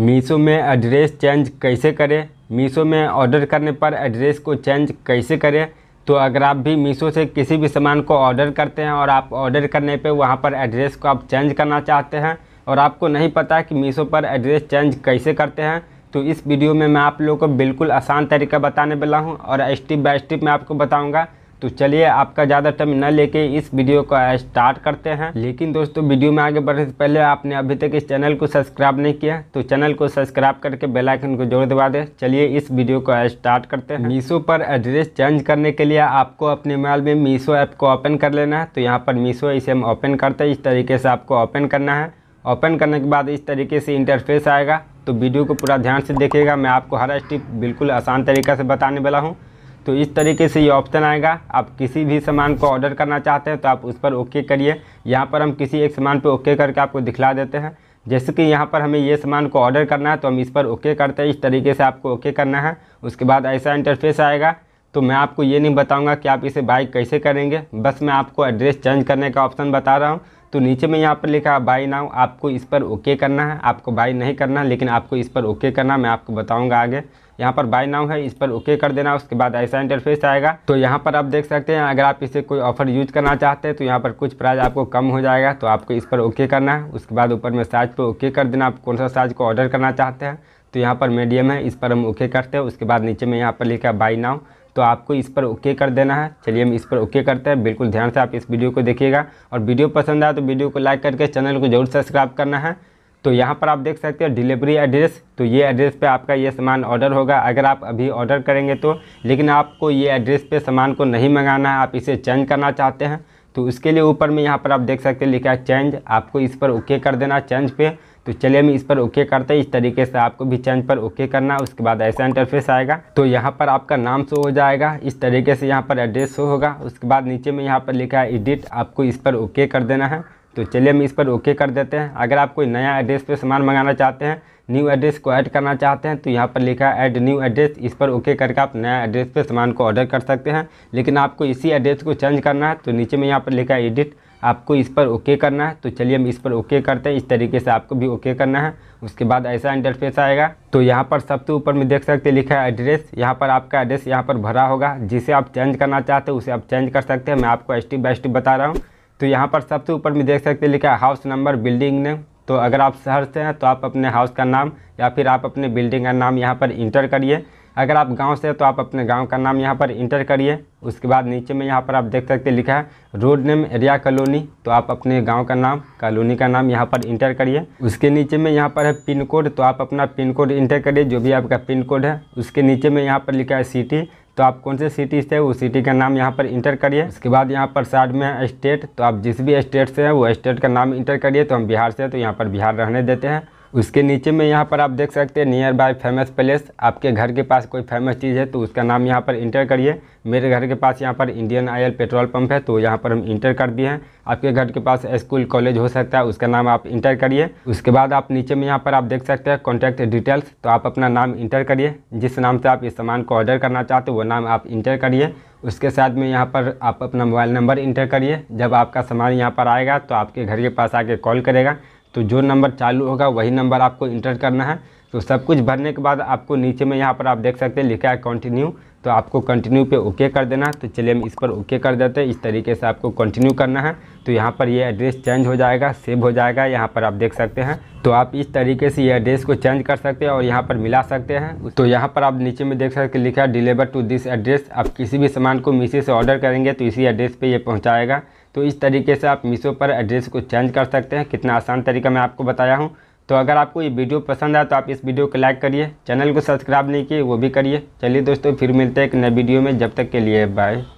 मीशो में address change कैसे करें मीशो में ऑर्डर करने पर एड्रेस को चेंज कैसे करें तो अगर आप भी मीशो से किसी भी सामान को ऑर्डर करते हैं और आप ऑर्डर करने पे वहाँ पर एड्रेस को आप चेंज करना चाहते हैं और आपको नहीं पता कि मीशो पर एड्रेस चेंज कैसे करते हैं तो इस वीडियो में मैं आप लोगों को बिल्कुल आसान तरीका बताने वाला हूँ और स्टेप बाय स्टेप मैं आपको बताऊँगा तो चलिए आपका ज़्यादा टाइम न लेके इस वीडियो को स्टार्ट करते हैं लेकिन दोस्तों वीडियो में आगे बढ़ने से पहले आपने अभी तक इस चैनल को सब्सक्राइब नहीं किया तो चैनल को सब्सक्राइब करके बेलाइकन को जोर दबा दें चलिए इस वीडियो को स्टार्ट करते हैं मीशो पर एड्रेस चेंज करने के लिए आपको अपने मोबाइल में मीशो ऐप को ओपन कर लेना है तो यहाँ पर मीशो इसे हम ओपन करते हैं इस तरीके से आपको ओपन करना है ओपन करने के बाद इस तरीके से इंटरफेस आएगा तो वीडियो को पूरा ध्यान से देखिएगा मैं आपको हर स्टेप बिल्कुल आसान तरीका से बताने वाला हूँ तो इस तरीके से ये ऑप्शन आएगा आप किसी भी सामान को ऑर्डर करना चाहते हैं तो आप उस पर ओके करिए यहाँ पर हम किसी एक सामान पर ओके करके आपको दिखला देते हैं जैसे कि यहाँ पर हमें ये सामान को ऑर्डर करना है तो हम इस पर ओके करते हैं इस तरीके से आपको ओके करना है उसके बाद ऐसा इंटरफेस आएगा तो मैं आपको ये नहीं बताऊंगा कि आप इसे बाई कैसे करेंगे बस मैं आपको एड्रेस चेंज करने का ऑप्शन बता रहा हूँ तो नीचे में यहाँ पर लिखा है बाई नाउ आपको इस पर ओके करना है आपको बाई नहीं करना लेकिन आपको इस पर ओके करना मैं आपको बताऊँगा आगे यहाँ पर बाय नाउ है इस पर ओके कर देना उसके बाद ऐसा इंटरफेस आएगा तो यहाँ पर आप देख सकते हैं अगर आप इसे कोई ऑफर यूज करना चाहते हैं तो यहाँ पर कुछ प्राइस आपको कम हो जाएगा तो आपको इस पर ओके करना है उसके बाद ऊपर में साइज पर ओके कर देना आप कौन सा साइज को ऑर्डर करना चाहते हैं तो यहाँ पर मीडियम है इस पर हम ओके करते हैं उसके बाद नीचे में यहाँ पर लिखा बाई नाउ तो आपको इस पर ओके कर देना है चलिए हम इस पर ओके करते हैं बिल्कुल ध्यान से आप इस वीडियो को देखिएगा और वीडियो पसंद आए तो वीडियो को लाइक करके चैनल को जरूर सब्सक्राइब करना है तो यहाँ पर आप देख सकते हैं डिलीवरी एड्रेस तो ये एड्रेस पे आपका ये सामान ऑर्डर होगा अगर आप अभी ऑर्डर करेंगे तो लेकिन आपको ये एड्रेस पे सामान को नहीं मंगाना है आप इसे चेंज करना चाहते हैं तो उसके लिए ऊपर में यहाँ पर आप देख सकते हैं लिखा है चेंज आपको इस पर ओके कर देना चेंज पे तो चलिए हम इस पर ओके करते हैं इस तरीके से आपको भी चेंज पर ओके करना उसके बाद ऐसा इंटरफेस आएगा तो यहाँ पर आपका नाम शो हो जाएगा इस तरीके से यहाँ पर एड्रेस शो होगा उसके बाद नीचे में यहाँ पर लिखा है एडिट आपको इस पर ओके कर देना है तो चलिए हम इस पर ओके कर देते हैं अगर आप कोई नया एड्रेस पे सामान मंगाना चाहते हैं न्यू एड्रेस को ऐड करना चाहते हैं तो यहाँ पर लिखा है ऐड न्यू एड्रेस इस पर ओके करके आप नया एड्रेस पे सामान को ऑर्डर कर सकते हैं लेकिन आपको इसी एड्रेस को चेंज करना है तो नीचे में यहाँ पर लिखा है एडिट आपको इस पर ओके करना है तो चलिए हम इस पर ओके करते हैं इस तरीके से आपको भी ओके करना है उसके बाद ऐसा इंटरफेस आएगा तो यहाँ पर सबसे ऊपर में देख सकते हैं लिखा है एड्रेस यहाँ पर आपका एड्रेस यहाँ पर भरा होगा जिसे आप चेंज करना चाहते हैं उसे आप चेंज कर सकते हैं मैं आपको स्टेप बाई स्टेप बता रहा हूँ तो यहाँ पर सबसे ऊपर में देख सकते हैं लिखा है हाउस नंबर बिल्डिंग नेम तो अगर आप शहर से हैं तो आप अपने हाउस का नाम या फिर आप अपने बिल्डिंग का नाम यहाँ पर इंटर करिए अगर आप गांव से हैं तो आप अपने गांव का नाम यहाँ पर इंटर करिए उसके बाद नीचे में यहाँ पर आप देख सकते लिखा है रोड नेम एरिया कॉलोनी तो आप अपने गाँव का नाम कॉलोनी का नाम यहाँ पर इंटर करिए उसके नीचे में यहाँ पर है पिन कोड तो आप अपना पिन कोड इंटर करिए जो भी आपका पिन कोड है उसके नीचे में यहाँ पर लिखा है सिटी तो आप कौन से सिटी से उस सिटी का नाम यहाँ पर इंटर करिए उसके बाद यहाँ पर साइड में है स्टेट तो आप जिस भी स्टेट से हैं वो स्टेट का नाम इंटर करिए तो हम बिहार से हैं तो यहाँ पर बिहार रहने देते हैं उसके नीचे में यहाँ पर आप देख सकते हैं नियर बाय फेमस प्लेस आपके घर के पास कोई फेमस चीज़ है तो उसका नाम यहाँ पर इंटर करिए मेरे घर के पास यहाँ पर इंडियन ऑयल पेट्रोल पंप है तो यहाँ पर हम इंटर कर दिए हैं आपके घर के पास स्कूल कॉलेज हो सकता है उसका नाम आप इंटर करिए उसके बाद आप नीचे में यहाँ पर आप देख सकते हैं कॉन्टैक्ट डिटेल्स तो आप अपना नाम इंटर करिए जिस नाम से आप इस सामान को ऑर्डर करना चाहते हो वो नाम आप इंटर करिए उसके साथ में यहाँ पर आप अपना मोबाइल नंबर इंटर करिए जब आपका सामान यहाँ पर आएगा तो आपके घर के पास आके कॉल करेगा तो जो नंबर चालू होगा वही नंबर आपको इंटर करना है तो सब कुछ भरने के बाद आपको नीचे में यहाँ पर आप देख सकते हैं लिखा है कंटिन्यू तो आपको कंटिन्यू पे ओके कर देना है तो चलिए हम इस पर ओके कर देते हैं इस तरीके से आपको कंटिन्यू करना है तो यहाँ पर ये एड्रेस चेंज हो जाएगा सेव हो जाएगा यहाँ पर आप देख सकते हैं तो आप इस तरीके से ये एड्रेस को चेंज कर सकते हैं और यहाँ पर मिला सकते हैं तो यहाँ पर आप नीचे में देख सकते लिखा है डिलीवर टू दिस एड्रेस आप किसी भी सामान को मीसी से ऑर्डर करेंगे तो इसी एड्रेस पर ये पहुँचाएगा तो इस तरीके से आप मीशो पर एड्रेस को चेंज कर सकते हैं कितना आसान तरीका मैं आपको बताया हूँ तो अगर आपको ये वीडियो पसंद आया तो आप इस वीडियो को लाइक करिए चैनल को सब्सक्राइब नहीं किए वो भी करिए चलिए दोस्तों फिर मिलते हैं एक नए वीडियो में जब तक के लिए बाय